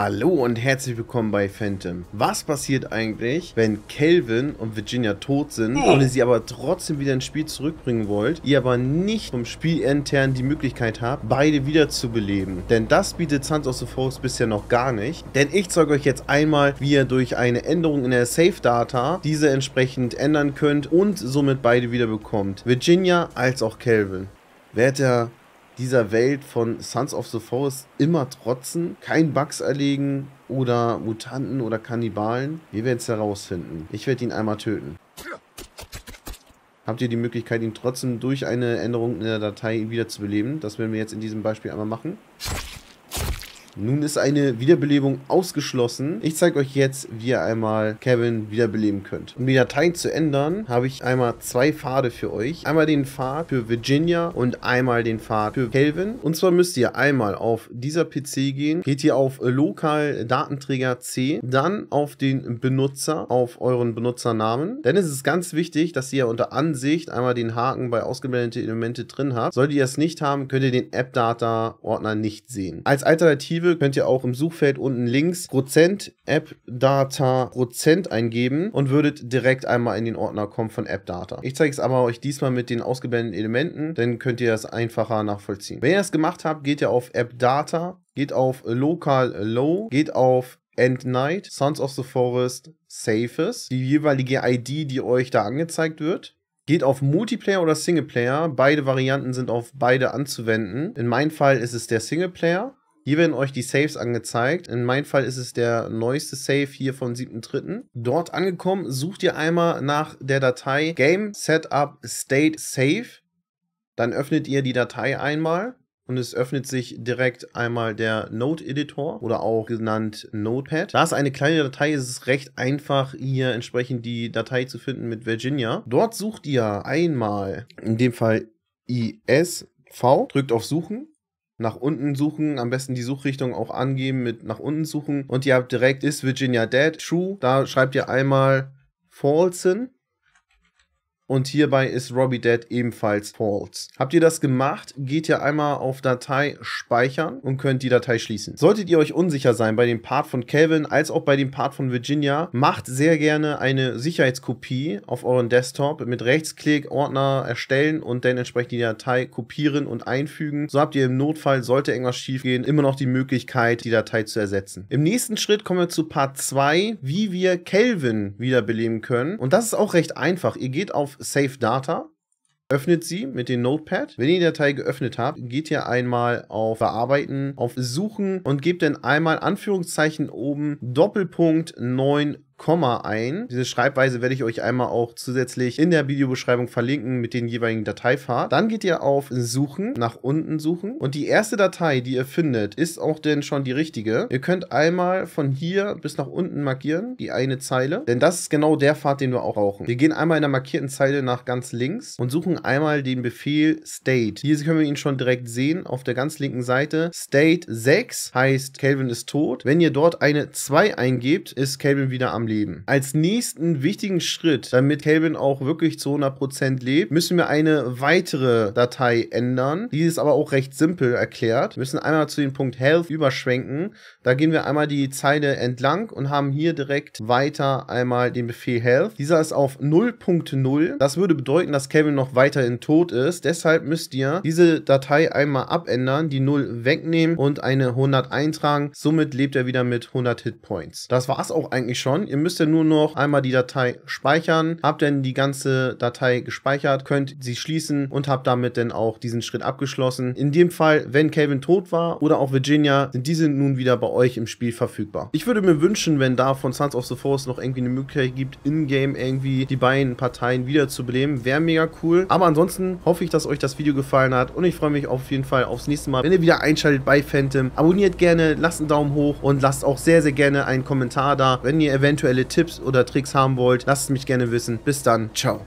Hallo und herzlich willkommen bei Phantom. Was passiert eigentlich, wenn Kelvin und Virginia tot sind und ihr sie aber trotzdem wieder ins Spiel zurückbringen wollt, ihr aber nicht vom Spiel intern die Möglichkeit habt, beide wiederzubeleben? Denn das bietet Sons of the Forest bisher noch gar nicht. Denn ich zeige euch jetzt einmal, wie ihr durch eine Änderung in der Save Data diese entsprechend ändern könnt und somit beide wiederbekommt. Virginia als auch Calvin. Werter dieser Welt von Sons of the Forest immer trotzen, kein Bugs erlegen oder Mutanten oder Kannibalen? Wir werden es herausfinden. Ich werde ihn einmal töten. Habt ihr die Möglichkeit, ihn trotzdem durch eine Änderung in der Datei wiederzubeleben? Das werden wir jetzt in diesem Beispiel einmal machen. Nun ist eine Wiederbelebung ausgeschlossen. Ich zeige euch jetzt, wie ihr einmal Kevin wiederbeleben könnt. Um die Dateien zu ändern, habe ich einmal zwei Pfade für euch. Einmal den Pfad für Virginia und einmal den Pfad für Kelvin. Und zwar müsst ihr einmal auf dieser PC gehen, geht ihr auf Lokal Datenträger C, dann auf den Benutzer, auf euren Benutzernamen. Denn es ist ganz wichtig, dass ihr unter Ansicht einmal den Haken bei ausgemeldete Elemente drin habt. Solltet ihr es nicht haben, könnt ihr den App-Data-Ordner nicht sehen. Als Alternative Alternative könnt ihr auch im Suchfeld unten links Prozent App Data Prozent eingeben und würdet direkt einmal in den Ordner kommen von App Data. Ich zeige es aber euch diesmal mit den ausgeblendeten Elementen, dann könnt ihr das einfacher nachvollziehen. Wenn ihr das gemacht habt, geht ihr auf App Data, geht auf Local Low, geht auf End Night, Sons of the Forest, Safes, die jeweilige ID, die euch da angezeigt wird. Geht auf Multiplayer oder Singleplayer. Beide Varianten sind auf beide anzuwenden. In meinem Fall ist es der Singleplayer. Hier werden euch die Saves angezeigt. In meinem Fall ist es der neueste Save hier von 7.3. Dort angekommen, sucht ihr einmal nach der Datei Game Setup State Save. Dann öffnet ihr die Datei einmal und es öffnet sich direkt einmal der Node Editor oder auch genannt Notepad. Da es eine kleine Datei ist, ist es recht einfach, hier entsprechend die Datei zu finden mit Virginia. Dort sucht ihr einmal, in dem Fall ISV, drückt auf Suchen nach unten suchen, am besten die Suchrichtung auch angeben mit nach unten suchen und ihr habt direkt ist Virginia dead, true, da schreibt ihr einmal false und hierbei ist Robbie Dead ebenfalls false. Habt ihr das gemacht, geht ihr einmal auf Datei speichern und könnt die Datei schließen. Solltet ihr euch unsicher sein bei dem Part von Calvin als auch bei dem Part von Virginia, macht sehr gerne eine Sicherheitskopie auf euren Desktop mit Rechtsklick Ordner erstellen und dann entsprechend die Datei kopieren und einfügen. So habt ihr im Notfall, sollte irgendwas schiefgehen, immer noch die Möglichkeit, die Datei zu ersetzen. Im nächsten Schritt kommen wir zu Part 2, wie wir Calvin wiederbeleben können. Und das ist auch recht einfach. Ihr geht auf Save Data. Öffnet sie mit dem Notepad. Wenn ihr die Datei geöffnet habt, geht ihr einmal auf Bearbeiten, auf Suchen und gebt dann einmal Anführungszeichen oben Doppelpunkt 9 Komma ein. Diese Schreibweise werde ich euch einmal auch zusätzlich in der Videobeschreibung verlinken mit den jeweiligen Dateipfad. Dann geht ihr auf Suchen, nach unten suchen und die erste Datei, die ihr findet, ist auch denn schon die richtige. Ihr könnt einmal von hier bis nach unten markieren, die eine Zeile, denn das ist genau der Pfad, den wir auch brauchen. Wir gehen einmal in der markierten Zeile nach ganz links und suchen einmal den Befehl state. Hier können wir ihn schon direkt sehen auf der ganz linken Seite. State 6 heißt Calvin ist tot. Wenn ihr dort eine 2 eingebt, ist Calvin wieder am Leben. Als nächsten wichtigen Schritt, damit Kelvin auch wirklich zu 100% lebt, müssen wir eine weitere Datei ändern. Die ist aber auch recht simpel erklärt. Wir müssen einmal zu dem Punkt Health überschwenken. Da gehen wir einmal die Zeile entlang und haben hier direkt weiter einmal den Befehl Health. Dieser ist auf 0.0. Das würde bedeuten, dass Kelvin noch weiterhin tot ist. Deshalb müsst ihr diese Datei einmal abändern, die 0 wegnehmen und eine 100 eintragen. Somit lebt er wieder mit 100 Hitpoints. Das war es auch eigentlich schon. Ihr müsst ihr nur noch einmal die Datei speichern. Habt dann die ganze Datei gespeichert, könnt sie schließen und habt damit dann auch diesen Schritt abgeschlossen. In dem Fall, wenn Calvin tot war oder auch Virginia, sind diese nun wieder bei euch im Spiel verfügbar. Ich würde mir wünschen, wenn da von Sons of the Force noch irgendwie eine Möglichkeit gibt, in-game irgendwie die beiden Parteien wiederzubeleben. Wäre mega cool. Aber ansonsten hoffe ich, dass euch das Video gefallen hat und ich freue mich auf jeden Fall aufs nächste Mal, wenn ihr wieder einschaltet bei Phantom. Abonniert gerne, lasst einen Daumen hoch und lasst auch sehr, sehr gerne einen Kommentar da, wenn ihr eventuell aktuelle Tipps oder Tricks haben wollt, lasst mich gerne wissen. Bis dann, ciao.